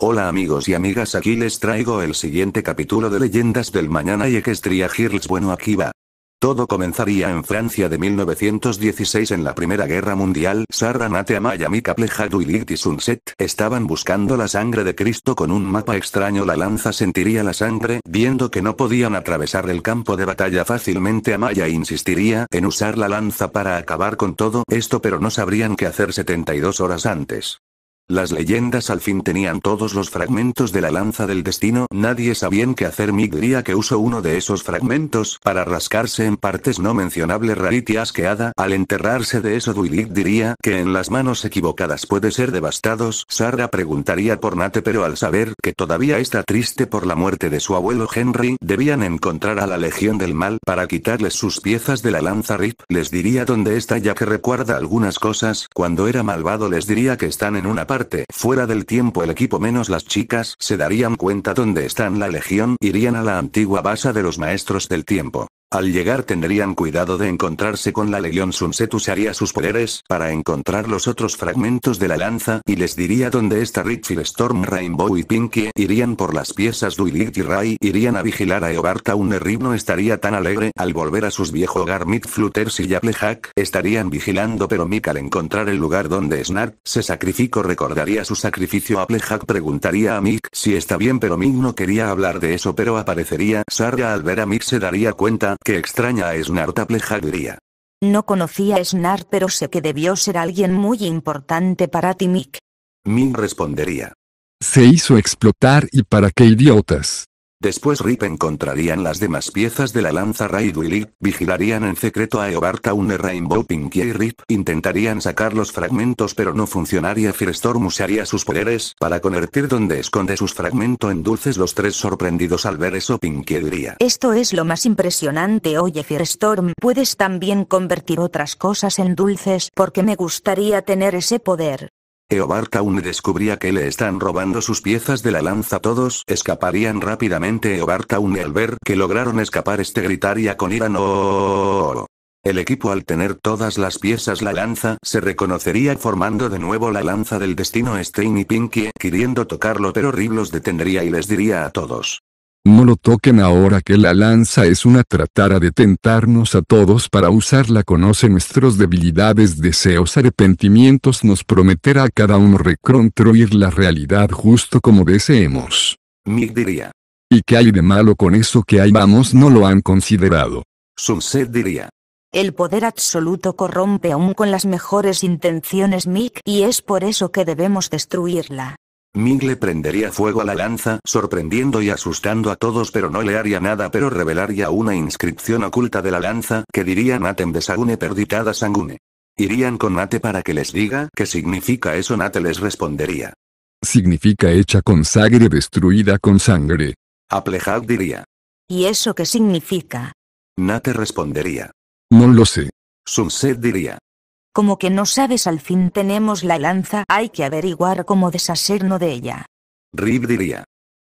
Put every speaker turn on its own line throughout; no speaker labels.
Hola amigos y amigas aquí les traigo el siguiente capítulo de Leyendas del Mañana y Equestria Girls bueno aquí va. Todo comenzaría en Francia de 1916 en la Primera Guerra Mundial. Sarah Amaya Mika Plejadu y Sunset estaban buscando la sangre de Cristo con un mapa extraño. La lanza sentiría la sangre, viendo que no podían atravesar el campo de batalla fácilmente. Amaya insistiría en usar la lanza para acabar con todo esto, pero no sabrían qué hacer 72 horas antes. Las leyendas al fin tenían todos los fragmentos de la lanza del destino. Nadie sabía en qué hacer. Mick diría que usó uno de esos fragmentos para rascarse en partes no mencionables. Rarity asqueada. Al enterrarse de eso, Duilik diría que en las manos equivocadas puede ser devastados. Sara preguntaría por Nate, pero al saber que todavía está triste por la muerte de su abuelo Henry, debían encontrar a la Legión del Mal para quitarles sus piezas de la lanza Rip. Les diría dónde está, ya que recuerda algunas cosas. Cuando era malvado, les diría que están en una parte fuera del tiempo el equipo menos las chicas se darían cuenta dónde están la legión, irían a la antigua base de los maestros del tiempo. Al llegar tendrían cuidado de encontrarse con la Legión Sunset usaría sus poderes para encontrar los otros fragmentos de la lanza y les diría dónde está Richfield Storm Rainbow y Pinkie irían por las piezas Duilit y Rai irían a vigilar a Eobarta un no estaría tan alegre al volver a sus viejo hogar Flutters y Applejack estarían vigilando pero Mick al encontrar el lugar donde Snark se sacrificó recordaría su sacrificio Applejack preguntaría a Mick si está bien pero Mick no quería hablar de eso pero aparecería Sarga al ver a Mick se daría cuenta Qué extraña a Snartaplejaduría.
No conocía a Snar pero sé que debió ser alguien muy importante para ti Mick.
Min respondería.
Se hizo explotar y para qué idiotas.
Después Rip encontrarían las demás piezas de la lanza Willy, vigilarían en secreto a Eobard Towner Rainbow Pinkie y Rip intentarían sacar los fragmentos pero no funcionaría Firestorm usaría sus poderes para convertir donde esconde sus fragmentos en dulces los tres sorprendidos al ver eso Pinkie diría.
Esto es lo más impresionante oye Firestorm puedes también convertir otras cosas en dulces porque me gustaría tener ese poder.
Eobard aún descubría que le están robando sus piezas de la lanza. Todos escaparían rápidamente. Eobard y al ver que lograron escapar este gritaría con ira no. El equipo al tener todas las piezas la lanza se reconocería formando de nuevo la lanza del destino Stein y Pinkie queriendo tocarlo pero riblos detendría y les diría a todos.
No lo toquen ahora que la lanza es una tratara de tentarnos a todos para usarla conoce nuestros debilidades deseos arrepentimientos nos prometerá a cada uno reconstruir la realidad justo como deseemos. diría. ¿Y qué hay de malo con eso que hay? vamos no lo han considerado? Sunset diría.
El poder absoluto corrompe aún con las mejores intenciones Mick y es por eso que debemos destruirla.
Ming le prendería fuego a la lanza, sorprendiendo y asustando a todos, pero no le haría nada, pero revelaría una inscripción oculta de la lanza que diría Natem de Sagune perditada Sangune. Irían con Nate para que les diga qué significa eso. Nate les respondería.
Significa hecha con sangre, destruida con sangre. Aplejad diría.
¿Y eso qué significa?
Nate respondería. No lo sé. Sunset diría.
Como que no sabes al fin tenemos la lanza, hay que averiguar cómo deshacernos de ella.
Rib diría.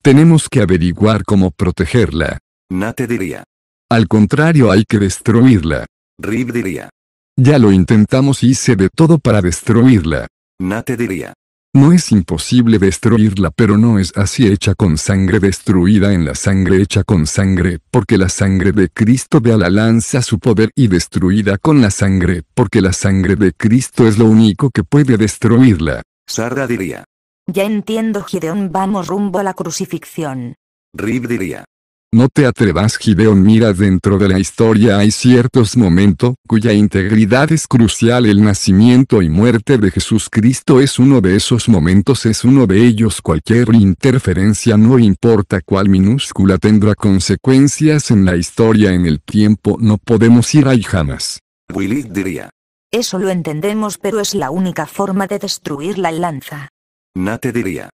Tenemos que averiguar cómo protegerla. Nate diría. Al contrario hay que destruirla. Rib diría. Ya lo intentamos y hice de todo para destruirla. Nate diría. No es imposible destruirla, pero no es así hecha con sangre destruida en la sangre hecha con sangre, porque la sangre de Cristo ve a la lanza su poder y destruida con la sangre, porque la sangre de Cristo es lo único que puede destruirla. Sarra diría.
Ya entiendo, Gideón, vamos rumbo a la crucifixión.
Rib diría.
No te atrevas Gideon mira dentro de la historia hay ciertos momentos, cuya integridad es crucial el nacimiento y muerte de Jesús Cristo es uno de esos momentos es uno de ellos cualquier interferencia no importa cuál minúscula tendrá consecuencias en la historia en el tiempo no podemos ir ahí jamás. Willy diría.
Eso lo entendemos pero es la única forma de destruir la lanza.
Nate diría.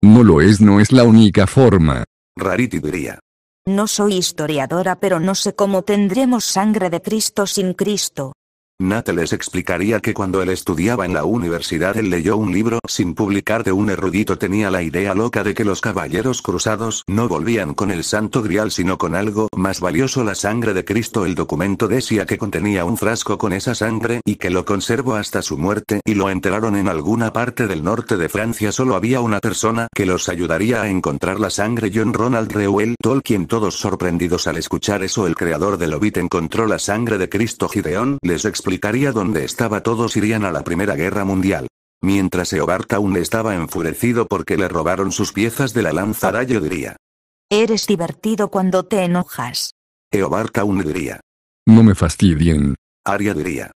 No lo es no es la única forma. Rarity diría.
No soy historiadora pero no sé cómo tendremos sangre de Cristo sin Cristo,
Nate les explicaría que cuando él estudiaba en la universidad él leyó un libro sin publicar de un erudito tenía la idea loca de que los caballeros cruzados no volvían con el santo grial sino con algo más valioso la sangre de Cristo el documento decía que contenía un frasco con esa sangre y que lo conservó hasta su muerte y lo enteraron en alguna parte del norte de Francia solo había una persona que los ayudaría a encontrar la sangre John Ronald Reuel Tolkien todos sorprendidos al escuchar eso el creador del Hobbit encontró la sangre de Cristo Gideón les explicaría dónde estaba todos irían a la Primera Guerra Mundial. Mientras aún estaba enfurecido porque le robaron sus piezas de la lanza Rayo diría.
Eres divertido cuando te enojas.
aún diría. No me fastidien. Aria diría.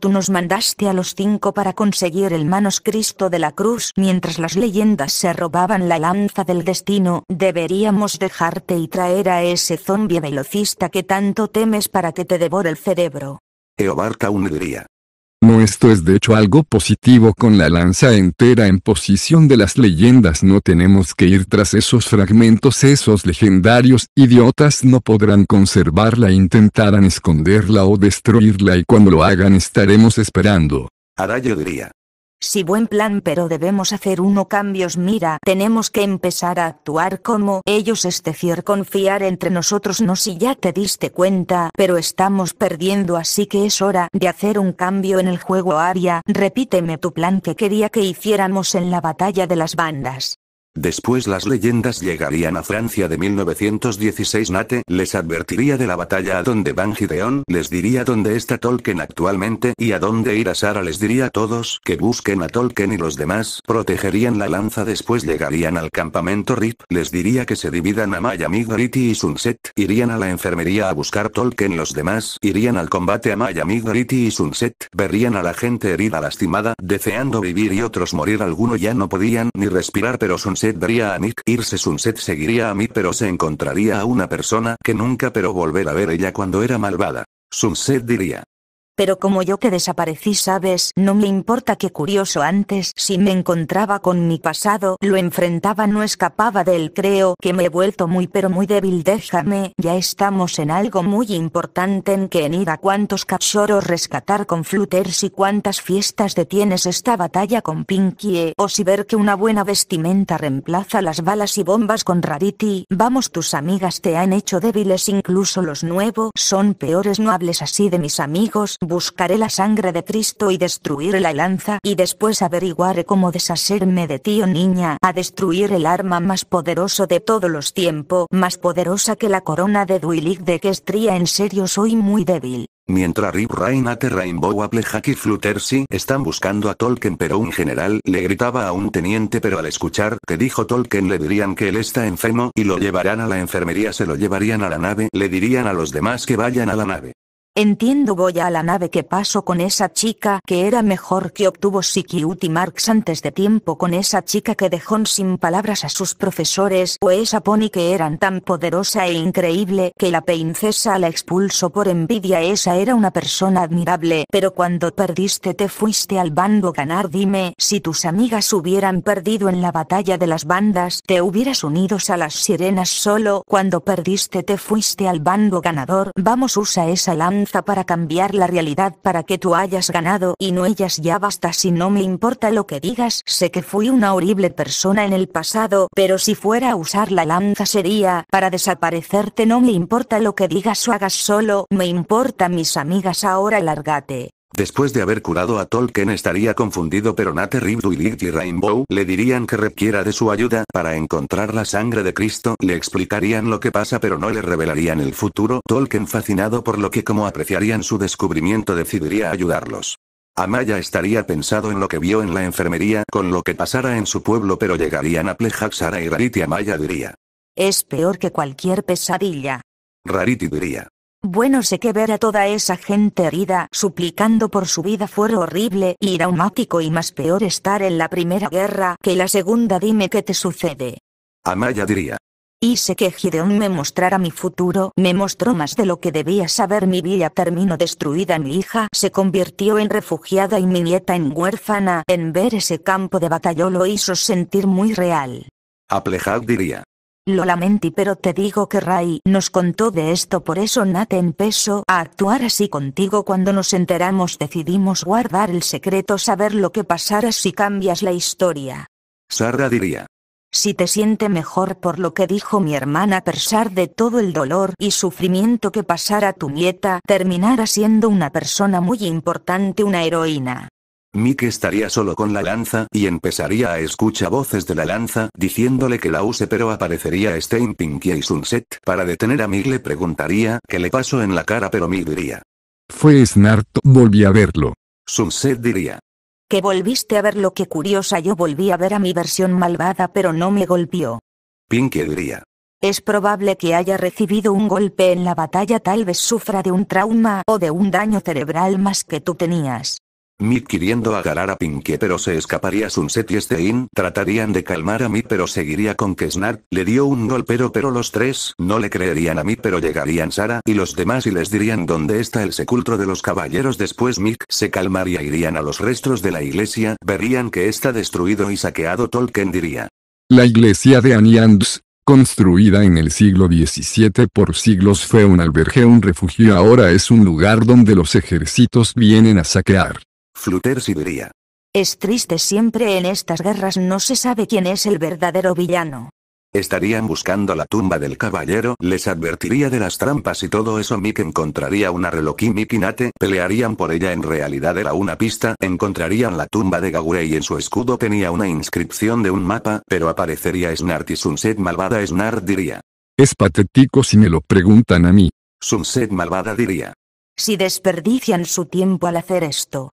Tú nos mandaste a los cinco para conseguir el manuscrito de la cruz mientras las leyendas se robaban la lanza del destino. Deberíamos dejarte y traer a ese zombie velocista que tanto temes para que te devore el cerebro.
Eobarca
No esto es de hecho algo positivo con la lanza entera en posición de las leyendas no tenemos que ir tras esos fragmentos esos legendarios idiotas no podrán conservarla intentarán esconderla o destruirla y cuando lo hagan estaremos esperando. Araya diría.
Si buen plan pero debemos hacer uno cambios mira tenemos que empezar a actuar como ellos este decir confiar entre nosotros no si ya te diste cuenta pero estamos perdiendo así que es hora de hacer un cambio en el juego Aria repíteme tu plan que quería que hiciéramos en la batalla de las bandas
Después las leyendas llegarían a Francia de 1916 Nate les advertiría de la batalla a donde van Gideon les diría dónde está Tolkien actualmente y a dónde ir a Sara les diría a todos que busquen a Tolkien y los demás protegerían la lanza después llegarían al campamento Rip les diría que se dividan a Maya Gritty y Sunset irían a la enfermería a buscar Tolkien los demás irían al combate a Maya Gritty y Sunset verían a la gente herida lastimada deseando vivir y otros morir alguno ya no podían ni respirar pero Sunset Sunset daría a Nick irse, Sunset seguiría a mí, pero se encontraría a una persona que nunca pero volver a ver ella cuando era malvada. Sunset diría,
pero como yo que desaparecí sabes, no me importa que curioso antes si me encontraba con mi pasado, lo enfrentaba no escapaba de él creo que me he vuelto muy pero muy débil déjame, ya estamos en algo muy importante en que en ir a cuántos cachorros rescatar con fluters y cuántas fiestas detienes esta batalla con Pinkie o si ver que una buena vestimenta reemplaza las balas y bombas con Rarity, vamos tus amigas te han hecho débiles incluso los nuevos son peores no hables así de mis amigos buscaré la sangre de Cristo y destruiré la lanza y después averiguaré cómo deshacerme de tío oh niña, a destruir el arma más poderoso de todos los tiempos, más poderosa que la corona de Duilig de que estría en serio soy muy débil.
Mientras Rip Rainate Rainbow Applejack y están buscando a Tolkien pero un general le gritaba a un teniente pero al escuchar que dijo Tolkien le dirían que él está enfermo y lo llevarán a la enfermería se lo llevarían a la nave le dirían a los demás que vayan a la nave.
Entiendo voy a la nave que pasó con esa chica que era mejor que obtuvo Sikiuti Marx antes de tiempo con esa chica que dejó sin palabras a sus profesores o esa pony que eran tan poderosa e increíble que la princesa la expulsó por envidia esa era una persona admirable pero cuando perdiste te fuiste al bando ganar dime si tus amigas hubieran perdido en la batalla de las bandas te hubieras unidos a las sirenas solo cuando perdiste te fuiste al bando ganador vamos usa esa lámpara para cambiar la realidad para que tú hayas ganado y no ellas ya basta si no me importa lo que digas. Sé que fui una horrible persona en el pasado, pero si fuera a usar la lanza sería, para desaparecerte no me importa lo que digas o hagas solo, me importa mis amigas ahora lárgate.
Después de haber curado a Tolkien estaría confundido pero Nate Ribdu y Rainbow le dirían que requiera de su ayuda para encontrar la sangre de Cristo, le explicarían lo que pasa pero no le revelarían el futuro. Tolkien fascinado por lo que como apreciarían su descubrimiento decidiría ayudarlos. Amaya estaría pensado en lo que vio en la enfermería con lo que pasara en su pueblo pero llegarían a Plejaxara y Rarity Amaya diría.
Es peor que cualquier pesadilla.
Rarity diría.
Bueno sé que ver a toda esa gente herida suplicando por su vida fue horrible y traumático y más peor estar en la primera guerra que la segunda dime qué te sucede.
Amaya diría.
Y sé que Gideon me mostrara mi futuro, me mostró más de lo que debía saber mi villa terminó destruida mi hija se convirtió en refugiada y mi nieta en huérfana en ver ese campo de batalla lo hizo sentir muy real.
Aplejad diría.
Lo lamenti pero te digo que Ray nos contó de esto por eso Nate empezó a actuar así contigo cuando nos enteramos decidimos guardar el secreto saber lo que pasara si cambias la historia.
Sara diría.
Si te siente mejor por lo que dijo mi hermana a pesar de todo el dolor y sufrimiento que pasara tu nieta terminara siendo una persona muy importante una heroína.
Mick estaría solo con la lanza y empezaría a escuchar voces de la lanza diciéndole que la use pero aparecería Stein Pinky y Sunset para detener a Mick le preguntaría qué le pasó en la cara pero Mick diría.
Fue Snart, volví a verlo. Sunset diría.
Que volviste a ver lo que curiosa yo volví a ver a mi versión malvada pero no me golpeó.
Pinky diría.
Es probable que haya recibido un golpe en la batalla, tal vez sufra de un trauma o de un daño cerebral más que tú tenías.
Mick queriendo agarrar a Pinkie pero se escaparía Sunset y Stein tratarían de calmar a Mick pero seguiría con que Snark le dio un golpe, pero los tres no le creerían a Mick pero llegarían Sara y los demás y les dirían dónde está el sepulcro de los caballeros después Mick se calmaría irían a los restos de la iglesia verían que está destruido y saqueado Tolkien diría
la iglesia de anians Construida en el siglo XVII por siglos fue un albergue, un refugio, ahora es un lugar donde los ejércitos vienen a saquear y diría.
Es triste siempre en estas guerras no se sabe quién es el verdadero villano.
Estarían buscando la tumba del caballero, les advertiría de las trampas y todo eso Mick encontraría una reloj y Mick Nate pelearían por ella en realidad era una pista, encontrarían la tumba de Gawrey y en su escudo tenía una inscripción de un mapa, pero aparecería Snart y Sunset Malvada Snart diría.
Es patético si me lo preguntan a mí.
Sunset Malvada diría.
Si desperdician su tiempo al hacer esto,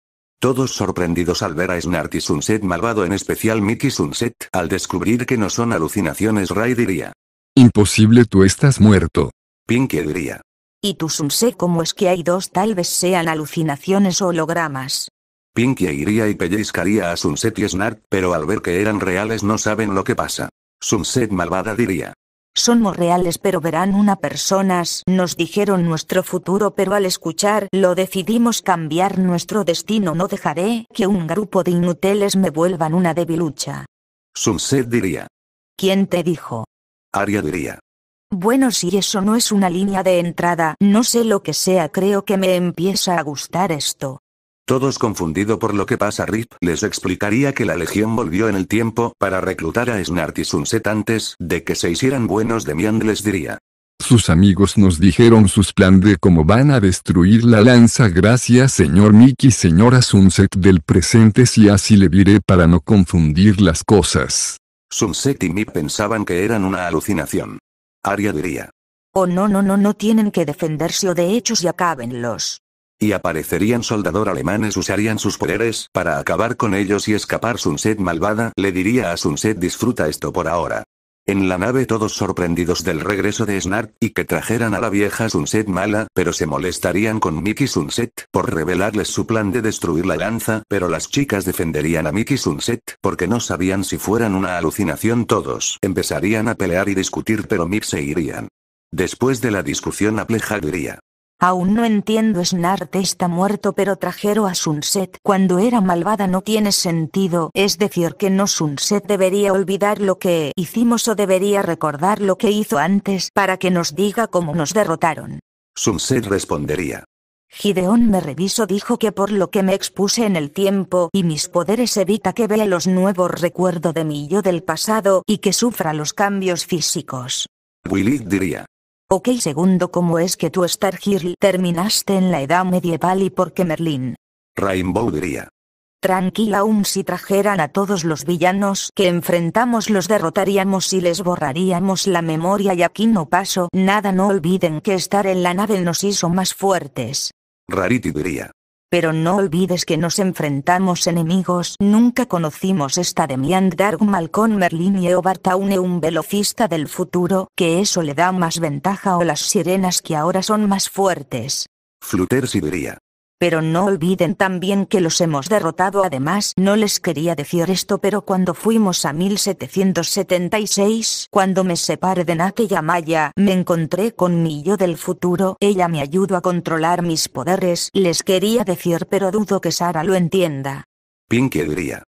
todos sorprendidos al ver a Snart y Sunset malvado en especial Mickey Sunset, al descubrir que no son alucinaciones Ray diría.
Imposible tú estás muerto. Pinkie diría.
Y tú Sunset cómo es que hay dos tal vez sean alucinaciones o hologramas.
Pinkie iría
y pellizcaría a Sunset y Snart, pero al ver que eran reales no saben lo que pasa. Sunset malvada diría.
Somos reales pero verán una personas, nos dijeron nuestro futuro pero al escuchar lo decidimos cambiar nuestro destino no dejaré que un grupo de inútiles me vuelvan una debilucha.
Sunset diría.
¿Quién te dijo?
Aria diría.
Bueno, si eso no es una línea de entrada, no sé lo que sea, creo que me empieza a gustar esto.
Todos confundido por lo que pasa Rip les explicaría que la legión volvió en el tiempo para reclutar a Snart y Sunset antes de que se hicieran buenos Mian les diría.
Sus amigos nos dijeron sus plan de cómo van a destruir la lanza gracias señor Mickey señora Sunset del presente si así le diré para no confundir las cosas. Sunset y Mip pensaban que eran una alucinación. Aria diría.
Oh no no no no tienen que defenderse o de hechos y acábenlos.
Y aparecerían soldados alemanes usarían sus poderes para acabar con ellos y escapar Sunset malvada le diría a Sunset disfruta esto por ahora. En la nave todos sorprendidos del regreso de Snark, y que trajeran a la vieja Sunset mala, pero se molestarían con Mickey Sunset por revelarles su plan de destruir la lanza, pero las chicas defenderían a Mickey Sunset porque no sabían si fueran una alucinación todos. Empezarían a pelear y discutir pero Mick se irían. Después de la discusión apleja, diría.
Aún no entiendo Snart está muerto pero trajero a Sunset cuando era malvada no tiene sentido, es decir que no Sunset debería olvidar lo que hicimos o debería recordar lo que hizo antes para que nos diga cómo nos derrotaron.
Sunset respondería.
Gideon me revisó dijo que por lo que me expuse en el tiempo y mis poderes evita que vea los nuevos recuerdos de mi yo del pasado y que sufra los cambios físicos.
Willy diría.
Ok segundo ¿Cómo es que tú Star Girl terminaste en la edad medieval y por qué Merlín?
Rainbow diría.
Tranquila aún si trajeran a todos los villanos que enfrentamos los derrotaríamos y les borraríamos la memoria y aquí no pasó nada no olviden que estar en la nave nos hizo más fuertes.
Rarity diría.
Pero no olvides que nos enfrentamos enemigos. Nunca conocimos esta Demian Dark con Merlin y Obartaune un velocista del futuro, que eso le da más ventaja o las sirenas que ahora son más fuertes.
Fluter diría.
Pero no olviden también que los hemos derrotado. Además, no les quería decir esto, pero cuando fuimos a 1776, cuando me separé de y Amaya, me encontré con mi yo del futuro. Ella me ayudó a controlar mis poderes, les quería decir, pero dudo que Sara lo entienda.
Pinky diría.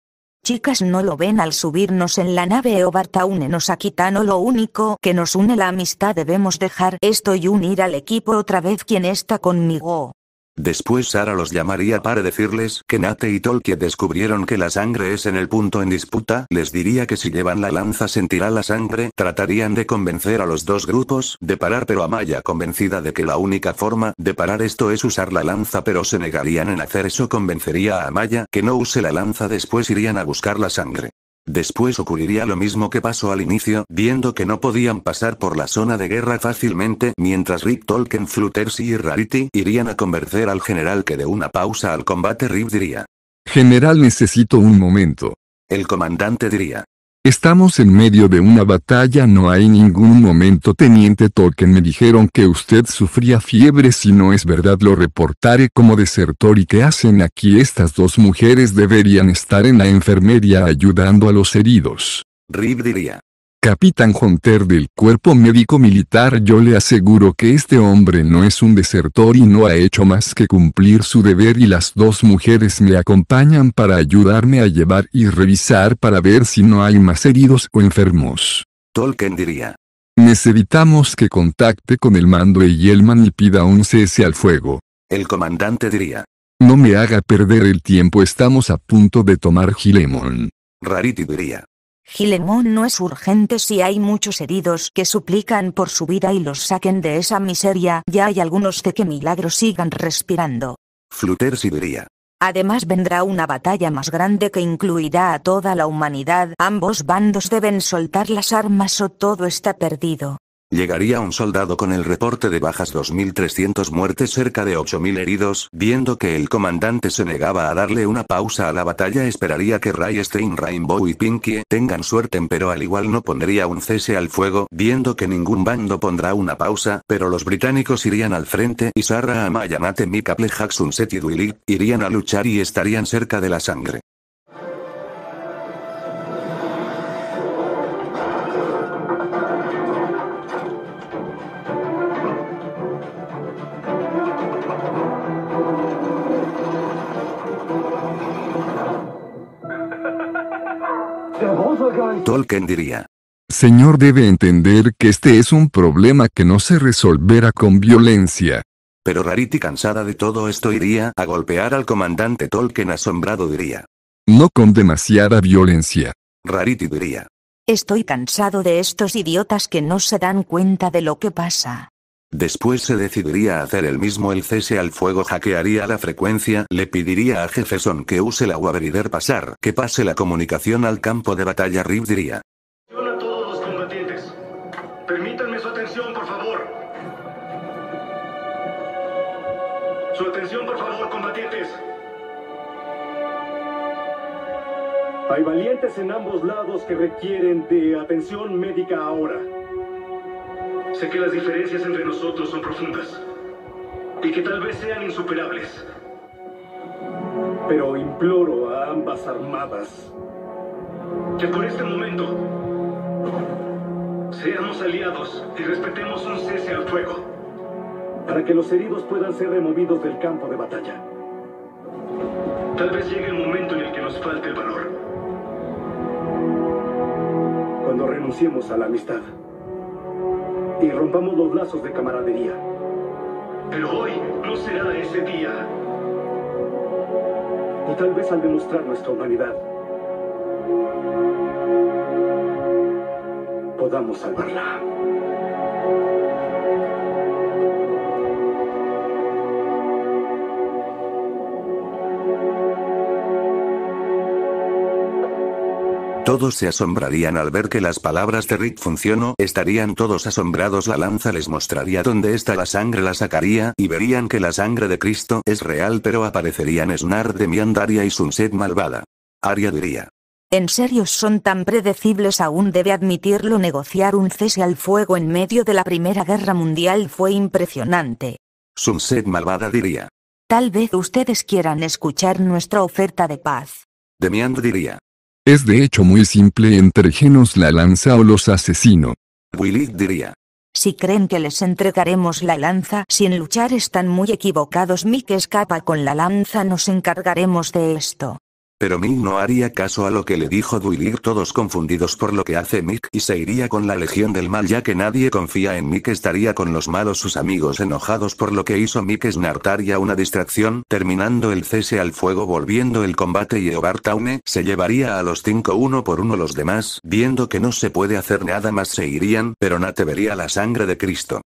Chicas no lo ven al subirnos en la nave Obarta únenos a Kitano lo único que nos une la amistad debemos dejar esto y unir al equipo otra vez quien está conmigo.
Después Sara los llamaría para decirles que Nate y Tolkien descubrieron que la sangre es en el punto en disputa, les diría que si llevan la lanza sentirá la sangre, tratarían de convencer a los dos grupos de parar pero Amaya convencida de que la única forma de parar esto es usar la lanza pero se negarían en hacer eso convencería a Amaya que no use la lanza después irían a buscar la sangre. Después ocurriría lo mismo que pasó al inicio, viendo que no podían pasar por la zona de guerra fácilmente, mientras Rick, Tolkien, Fluttershy y Rarity irían a convencer al general que de una pausa al combate Rip diría.
General necesito un momento.
El comandante diría.
Estamos en medio de una batalla, no hay ningún momento. Teniente Tolkien me dijeron que usted sufría fiebre, si no es verdad lo reportaré como desertor y que hacen aquí estas dos mujeres deberían estar en la enfermería ayudando a los heridos. Rib diría. Capitán Hunter del Cuerpo Médico Militar yo le aseguro que este hombre no es un desertor y no ha hecho más que cumplir su deber y las dos mujeres me acompañan para ayudarme a llevar y revisar para ver si no hay más heridos o enfermos. Tolkien diría. Necesitamos que contacte con el mando de Yelman y pida un cese al fuego. El comandante diría. No me haga perder el tiempo estamos a punto de tomar Gilemon. Rarity diría.
Gilemón no es urgente si hay muchos heridos que suplican por su vida y los saquen de esa miseria, ya hay algunos de que milagros sigan respirando.
Fluter diría.
Además vendrá una batalla más grande que incluirá a toda la humanidad, ambos bandos deben soltar las armas o todo está perdido.
Llegaría un soldado con el reporte de bajas 2.300 muertes cerca de 8.000 heridos, viendo que el comandante se negaba a darle una pausa a la batalla esperaría que Ray, Stein, Rainbow y Pinkie tengan suerte pero al igual no pondría un cese al fuego, viendo que ningún bando pondrá una pausa, pero los británicos irían al frente y Sarah Amayanate, Mikaple, Set y Duilip, irían a luchar y estarían cerca de la sangre. Tolkien diría.
Señor debe entender que este es un problema que no se resolverá con violencia.
Pero Rarity cansada de todo esto iría a golpear al
comandante Tolkien asombrado diría. No con demasiada violencia. Rarity diría.
Estoy cansado de estos idiotas que no se dan cuenta de lo que pasa.
Después se decidiría hacer el
mismo el cese al fuego hackearía la frecuencia le pediría a Jefferson que use la Waverider pasar que pase la comunicación al campo de batalla Rip diría. a todos los combatientes. Permítanme su atención por favor. Su atención por favor combatientes. Hay valientes en ambos lados que requieren de atención médica ahora. Sé que las diferencias entre nosotros son profundas y que tal vez sean insuperables. Pero imploro a ambas armadas que por este momento seamos aliados y respetemos un cese al fuego. Para que los heridos puedan ser removidos del campo de batalla. Tal vez llegue el momento en el que nos falte el valor. Cuando renunciemos a la amistad y rompamos los lazos de camaradería. Pero hoy no será ese día. Y tal vez al demostrar nuestra humanidad, podamos
salvarla.
Todos se asombrarían al ver que las palabras de Rick funcionó, estarían todos asombrados, la lanza les mostraría dónde está la sangre, la sacaría y verían que la sangre de Cristo es real, pero aparecerían Snar de Miandaria y Sunset malvada. Aria diría.
En serio son tan predecibles aún debe admitirlo negociar un cese al fuego en medio de la Primera Guerra Mundial fue impresionante.
Sunset malvada diría.
Tal vez ustedes quieran escuchar nuestra oferta de paz.
Demiand diría.
Es de hecho muy simple entre la lanza o los asesino. Willy diría.
Si creen que les entregaremos la lanza sin luchar están muy equivocados. Mi que escapa con la lanza nos encargaremos de esto.
Pero Mick no haría caso a lo que le dijo Duilir todos confundidos por lo que hace Mick y se iría con la Legión del Mal ya que nadie confía en Mick estaría con los malos sus amigos enojados por lo que hizo Mick ya una distracción terminando el cese al fuego volviendo el combate y Obartaune se llevaría a los cinco uno por uno los demás viendo que no se puede hacer nada más se irían pero Nate vería la sangre de Cristo.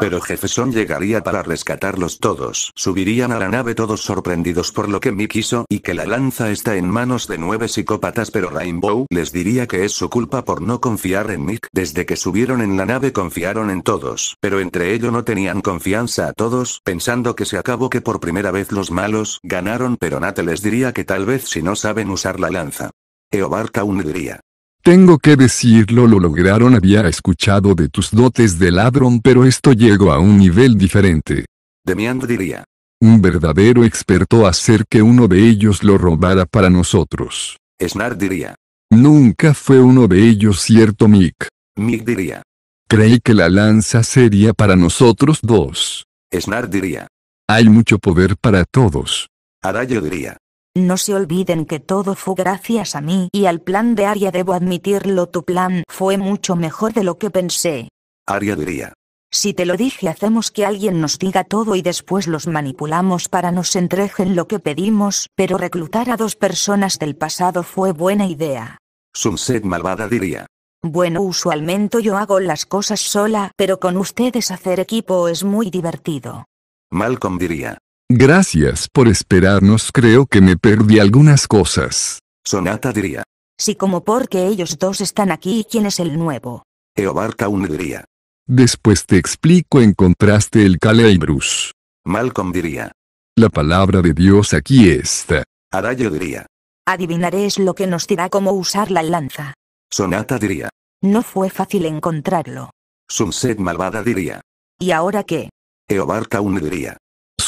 Pero Jefeson llegaría para rescatarlos todos. Subirían a la nave todos sorprendidos por lo que Mick hizo y que la lanza está en manos de nueve psicópatas pero Rainbow les diría que es su culpa por no confiar en Mick. Desde que subieron en la nave confiaron en todos. Pero entre ellos no tenían confianza a todos, pensando que se acabó que por primera vez los malos ganaron pero Nate les diría que tal vez si no saben usar la lanza. Eobarka aún diría.
Tengo que decirlo, lo lograron, había escuchado de tus dotes de ladrón, pero esto llegó a un nivel diferente. Demiand diría. Un verdadero experto hacer que uno de ellos lo robara para nosotros. Snar diría. Nunca fue uno de ellos, cierto Mick. Mick diría. Creí que la lanza sería para nosotros dos. Snar diría. Hay mucho poder para todos. Arayo diría.
No se olviden que todo fue gracias a mí y al plan de Aria debo admitirlo tu plan fue mucho mejor de lo que pensé.
Aria diría.
Si te lo dije hacemos que alguien nos diga todo y después los manipulamos para nos entrejen lo que pedimos, pero reclutar a dos personas del pasado fue buena idea.
Sunset
malvada diría.
Bueno usualmente yo hago las cosas sola, pero con ustedes hacer equipo es muy divertido.
Malcolm diría. Gracias por esperarnos creo que me perdí algunas cosas. Sonata diría.
Sí como porque ellos dos están aquí y quién es el nuevo.
Eobarca un diría. Después te explico encontraste el Calebrus. Malcom diría. La palabra de Dios aquí está. Arayo diría.
Adivinaré es lo que nos dirá cómo usar la lanza.
Sonata diría.
No fue fácil encontrarlo.
Sunset malvada diría.
¿Y ahora qué?
Eobarca un diría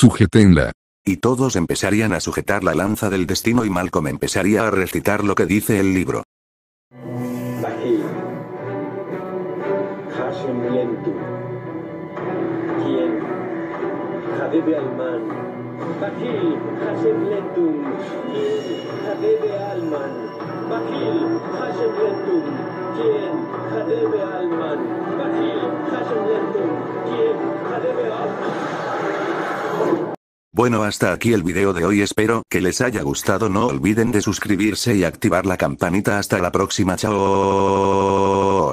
sujetenla. Y todos empezarían a sujetar la lanza del destino y Malcolm empezaría a recitar lo que dice el libro. Bakil,
Hashem Lentum,
quien Hadebe Alman. Bakil, Hashem Lentum, quien Hadebe Alman. Bajil, Hashem Lentum, quien Hadebe Alman. Bakil, Hashem
Lentum, quien Hadebe Alman. Bueno hasta aquí el video de hoy espero que les haya gustado no olviden de suscribirse y activar la campanita hasta la próxima chao